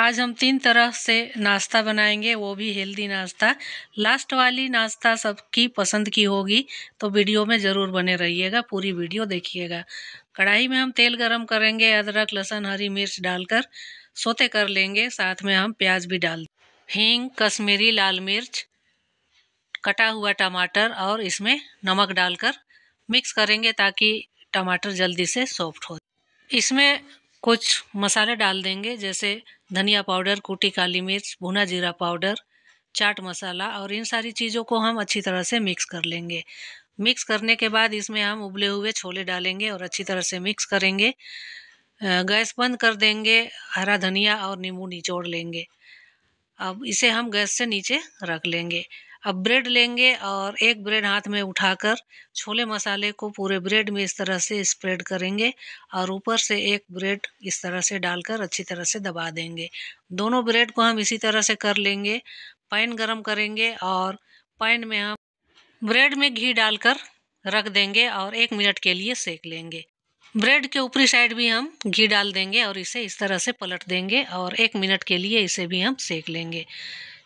आज हम तीन तरह से नाश्ता बनाएंगे वो भी हेल्दी नाश्ता लास्ट वाली नाश्ता सबकी पसंद की होगी तो वीडियो में ज़रूर बने रहिएगा पूरी वीडियो देखिएगा कढ़ाई में हम तेल गरम करेंगे अदरक लहसुन हरी मिर्च डालकर सोते कर लेंगे साथ में हम प्याज भी डाल हींग कश्मीरी लाल मिर्च कटा हुआ टमाटर और इसमें नमक डालकर मिक्स करेंगे ताकि टमाटर जल्दी से सॉफ्ट हो इसमें कुछ मसाले डाल देंगे जैसे धनिया पाउडर कूटी काली मिर्च भुना जीरा पाउडर चाट मसाला और इन सारी चीज़ों को हम अच्छी तरह से मिक्स कर लेंगे मिक्स करने के बाद इसमें हम उबले हुए छोले डालेंगे और अच्छी तरह से मिक्स करेंगे गैस बंद कर देंगे हरा धनिया और नींबू निचोड़ लेंगे अब इसे हम गैस से नीचे रख लेंगे अब ब्रेड लेंगे और एक ब्रेड हाथ में उठाकर छोले मसाले को पूरे ब्रेड में इस तरह से स्प्रेड करेंगे और ऊपर से एक ब्रेड इस तरह से डालकर अच्छी तरह से दबा देंगे दोनों ब्रेड को हम इसी तरह से कर लेंगे पैन गरम करेंगे और पैन में हम ब्रेड में घी डालकर रख देंगे और एक मिनट के लिए सेक लेंगे ब्रेड के ऊपरी साइड भी हम घी डाल देंगे और इसे इस तरह से पलट देंगे और एक मिनट के लिए इसे भी हम सेक लेंगे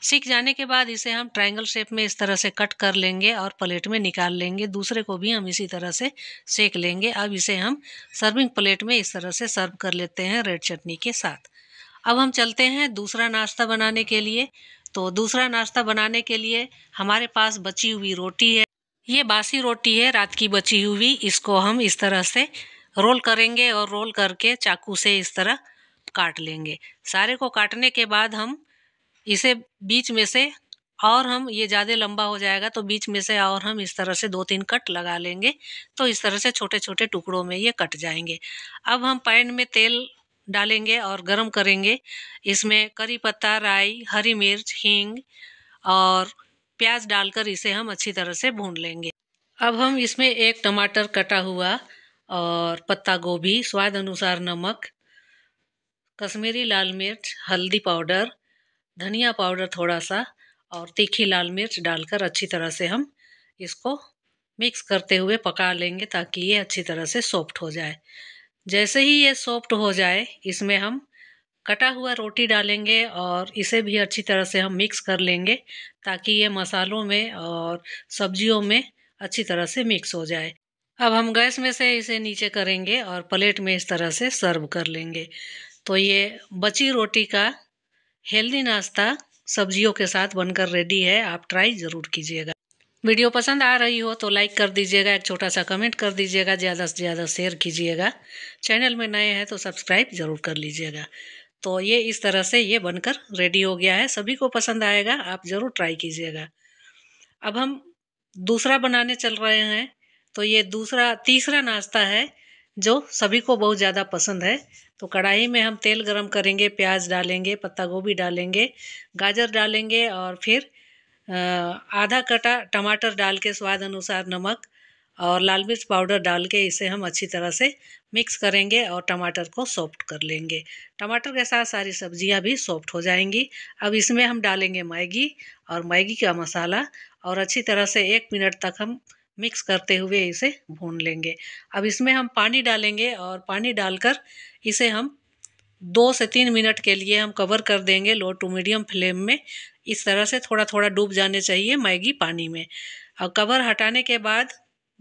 सीख जाने के बाद इसे हम ट्रायंगल शेप में इस तरह से कट कर लेंगे और प्लेट में निकाल लेंगे दूसरे को भी हम इसी तरह से सेक लेंगे अब इसे हम सर्विंग प्लेट में इस तरह से सर्व कर लेते हैं रेड चटनी के साथ अब हम चलते हैं दूसरा नाश्ता बनाने के लिए तो दूसरा नाश्ता बनाने के लिए हमारे पास बची हुई रोटी है ये बासी रोटी है रात की बची हुई इसको हम इस तरह से रोल करेंगे और रोल करके चाकू से इस तरह काट लेंगे सारे को काटने के बाद हम इसे बीच में से और हम ये ज़्यादा लंबा हो जाएगा तो बीच में से और हम इस तरह से दो तीन कट लगा लेंगे तो इस तरह से छोटे छोटे टुकड़ों में ये कट जाएंगे अब हम पैन में तेल डालेंगे और गरम करेंगे इसमें करी पत्ता राई हरी मिर्च हींग और प्याज डालकर इसे हम अच्छी तरह से भून लेंगे अब हम इसमें एक टमाटर कटा हुआ और पत्ता गोभी स्वाद अनुसार नमक कश्मीरी लाल मिर्च हल्दी पाउडर धनिया पाउडर थोड़ा सा और तीखी लाल मिर्च डालकर अच्छी तरह से हम इसको मिक्स करते हुए पका लेंगे ताकि ये अच्छी तरह से सॉफ्ट हो जाए जैसे ही ये सॉफ्ट हो जाए इसमें हम कटा हुआ रोटी डालेंगे और इसे भी अच्छी तरह से हम मिक्स कर लेंगे ताकि ये मसालों में और सब्जियों में अच्छी तरह से मिक्स हो जाए अब हम गैस में से इसे नीचे करेंगे और प्लेट में इस तरह से सर्व कर लेंगे तो ये बची रोटी का हेल्दी नाश्ता सब्जियों के साथ बनकर रेडी है आप ट्राई ज़रूर कीजिएगा वीडियो पसंद आ रही हो तो लाइक कर दीजिएगा एक छोटा सा कमेंट कर दीजिएगा ज़्यादा से ज़्यादा शेयर कीजिएगा चैनल में नए हैं तो सब्सक्राइब ज़रूर कर लीजिएगा तो ये इस तरह से ये बनकर रेडी हो गया है सभी को पसंद आएगा आप ज़रूर ट्राई कीजिएगा अब हम दूसरा बनाने चल रहे हैं तो ये दूसरा तीसरा नाश्ता है जो सभी को बहुत ज़्यादा पसंद है तो कढ़ाई में हम तेल गरम करेंगे प्याज डालेंगे पत्ता गोभी डालेंगे गाजर डालेंगे और फिर आधा कटा टमाटर डाल के स्वाद अनुसार नमक और लाल मिर्च पाउडर डाल के इसे हम अच्छी तरह से मिक्स करेंगे और टमाटर को सॉफ्ट कर लेंगे टमाटर के साथ सारी सब्जियां भी सॉफ्ट हो जाएंगी अब इसमें हम डालेंगे मैगी और मैगी का मसाला और अच्छी तरह से एक मिनट तक हम मिक्स करते हुए इसे भून लेंगे अब इसमें हम पानी डालेंगे और पानी डालकर इसे हम दो से तीन मिनट के लिए हम कवर कर देंगे लो टू मीडियम फ्लेम में इस तरह से थोड़ा थोड़ा डूब जाने चाहिए मैगी पानी में और कवर हटाने के बाद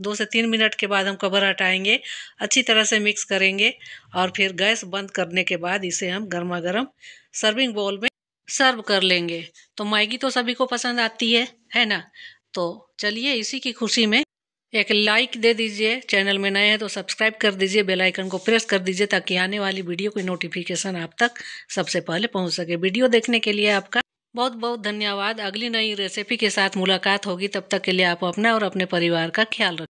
दो से तीन मिनट के बाद हम कवर हटाएंगे अच्छी तरह से मिक्स करेंगे और फिर गैस बंद करने के बाद इसे हम गर्मा गर्म सर्विंग बॉल में सर्व कर लेंगे तो मैगी तो सभी को पसंद आती है है ना तो चलिए इसी की खुशी में एक लाइक दे दीजिए चैनल में नए हैं तो सब्सक्राइब कर दीजिए बेल आइकन को प्रेस कर दीजिए ताकि आने वाली वीडियो की नोटिफिकेशन आप तक सबसे पहले पहुंच सके वीडियो देखने के लिए आपका बहुत बहुत धन्यवाद अगली नई रेसिपी के साथ मुलाकात होगी तब तक के लिए आप अपना और अपने परिवार का ख्याल रखें